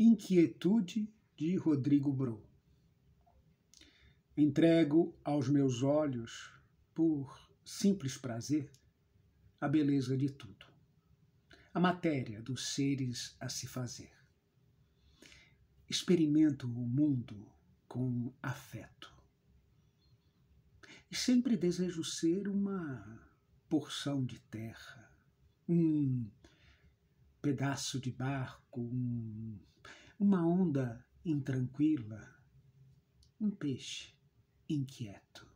Inquietude de Rodrigo Bro. Entrego aos meus olhos, por simples prazer, a beleza de tudo, a matéria dos seres a se fazer. Experimento o mundo com afeto. E sempre desejo ser uma porção de terra, um pedaço de barco, um uma onda intranquila, um peixe inquieto.